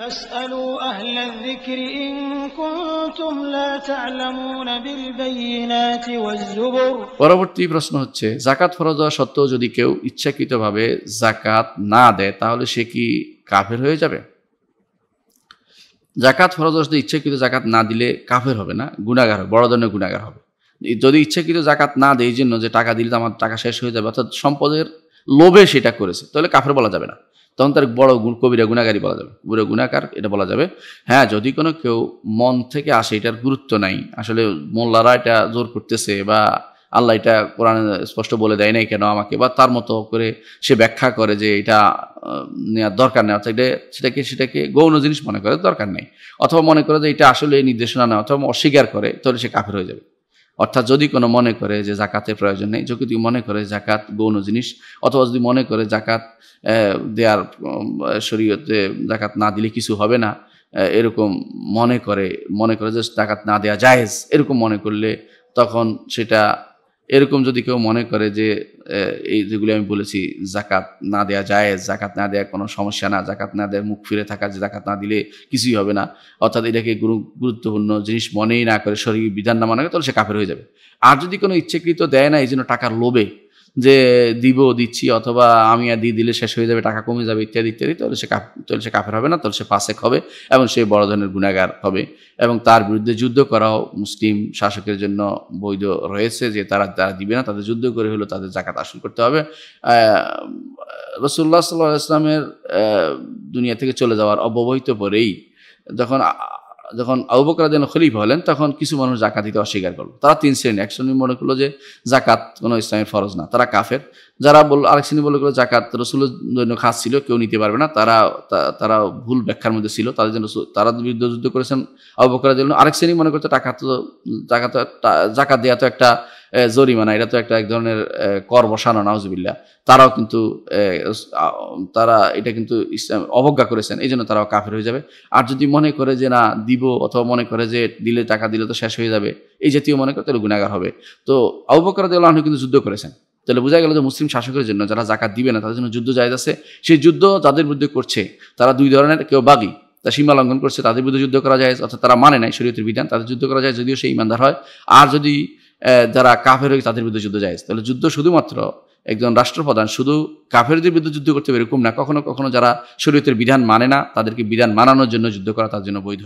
পরবর্তী প্রশ্ন হচ্ছে জাকাত ফরজ হওয়া সত্ত্বেও যদি কেউ ইচ্ছাকৃতভাবে জাকাত না দেয় তাহলে সে কি কাফের হয়ে যাবে জাকাত ফরজ হওয়া সত্ত্বেও ইচ্ছাকৃত জাকাত না দিলে কাফের হবে না গুণাগার হবে বড় ধরনের গুণাগার হবে যদি ইচ্ছাকৃত জাকাত না দেয় এই জন্য যে টাকা দিলে তো আমার টাকা শেষ হয়ে যাবে অর্থাৎ সম্পদের লোভে সেটা করেছে তাহলে কাফের বলা যাবে না তখন তার বড় কবিরা গুণাকারী বলা যাবে বুড়ো গুণাকার এটা বলা যাবে হ্যাঁ যদি কোনো কেউ মন থেকে আসে এটার গুরুত্ব নাই আসলে মোল্লারা এটা জোর করতেছে বা আল্লাহ এটা কোরআনে স্পষ্ট বলে দেয় নাই কেন আমাকে বা তার মতো করে সে ব্যাখ্যা করে যে এটা নেওয়ার দরকার নেই অর্থাৎ এটা সেটাকে সেটাকে গৌণ জিনিস মনে করে দরকার নেই অথবা মনে করে যে এটা আসলে নির্দেশনা নেয় অথবা অস্বীকার করে তাহলে সে কাফের হয়ে যাবে অর্থাৎ যদি কোনো মনে করে যে জাকাতের প্রয়োজন নেই যদি মনে করে জাকাত গৌণ জিনিস অথবা যদি মনে করে জাকাত দেওয়ার শরীয়তে জাকাত না দিলে কিছু হবে না এরকম মনে করে মনে করে যে জাকাত না দেওয়া জায়েজ এরকম মনে করলে তখন সেটা এরকম যদি কেউ মনে করে যে এই যেগুলি আমি বলেছি জাকাত না দেয়া যায় জাকাত না দেয়া কোনো সমস্যা না জাকাত না দেয় মুখ ফিরে থাকা যে জাকাত না দিলে কিছুই হবে না অর্থাৎ এটাকে গুরুত্বপূর্ণ জিনিস মনেই না করে শরীর বিধান না মনে করে তাহলে সে কাফের হয়ে যাবে আর যদি কোনো ইচ্ছেকৃত দেয় না এই জন্য টাকার লোভে যে দিব দিচ্ছি অথবা আমি আর দিয়ে দিলে শেষ হয়ে যাবে টাকা কমে যাবে ইত্যাদি ইত্যাদি তাহলে সে তাহলে সে কাফের হবে না তাহলে সে পাশেক হবে এবং সে বড় ধরনের গুণাগার হবে এবং তার বিরুদ্ধে যুদ্ধ করাও মুসলিম শাসকের জন্য বৈধ রয়েছে যে তারা তারা দিবে না তাদের যুদ্ধ করে হলেও তাদের জাকাত আসল করতে হবে রসুল্লাহ সাল্লাহ ইসলামের দুনিয়া থেকে চলে যাওয়ার অব্যবহিত পরেই যখন যখন যেন খলিফা হলেন তখন কিছু মানুষ জাকাত দিতে অস্বীকার করলো তারা তিন শ্রেণী এক শ্রেণী মনে করলো যে জাকাত কোনো ইসলামের ফরজ না তারা কাফের যারা বললো আরেক শ্রেণী বলে করলো জাকাত রসুলের জন্য খাস ছিল কেউ নিতে পারবে না তারা তারা ভুল ব্যাখ্যার মধ্যে ছিল তাদের জন্য তারা বিরুদ্ধে যুদ্ধ করেছেন জন্য আরেক শ্রেণী মনে করছে টাকা তো জাকাত জাকাত দেওয়া তো একটা জরিমানা এটা তো একটা এক ধরনের কর বসানো নাউজবিল্লা তারাও কিন্তু তারা এটা কিন্তু ইসলাম অবজ্ঞা করেছেন এই জন্য তারাও কাফের হয়ে যাবে আর যদি মনে করে যে না দিব অথবা মনে করে যে দিলে টাকা দিলে তো শেষ হয়ে যাবে এই জাতীয় মনে করে তাহলে গুণাগার হবে তো আবুবকর আনহু কিন্তু যুদ্ধ করেছেন তাহলে বোঝা গেল যে মুসলিম শাসকের জন্য যারা জাকাত দিবে না তাদের জন্য যুদ্ধ যায় আছে সেই যুদ্ধ যাদের বিরুদ্ধে করছে তারা দুই ধরনের কেউ বাগি তা সীমা লঙ্ঘন করছে তাদের বিরুদ্ধে যুদ্ধ করা যায় অর্থাৎ তারা মানে নাই শরীয়তের বিধান তাদের যুদ্ধ করা যায় যদিও সে ইমানদার হয় আর যদি যারা কাফের হয়েছে তাদের বিরুদ্ধে যুদ্ধ যায় তাহলে যুদ্ধ শুধুমাত্র একজন রাষ্ট্রপ্রধান শুধু কাফেরদের বিরুদ্ধে যুদ্ধ করতে হবে এরকম না কখনো কখনো যারা শরীয়তের বিধান মানে না তাদেরকে বিধান মানানোর জন্য যুদ্ধ করা তার জন্য বৈধ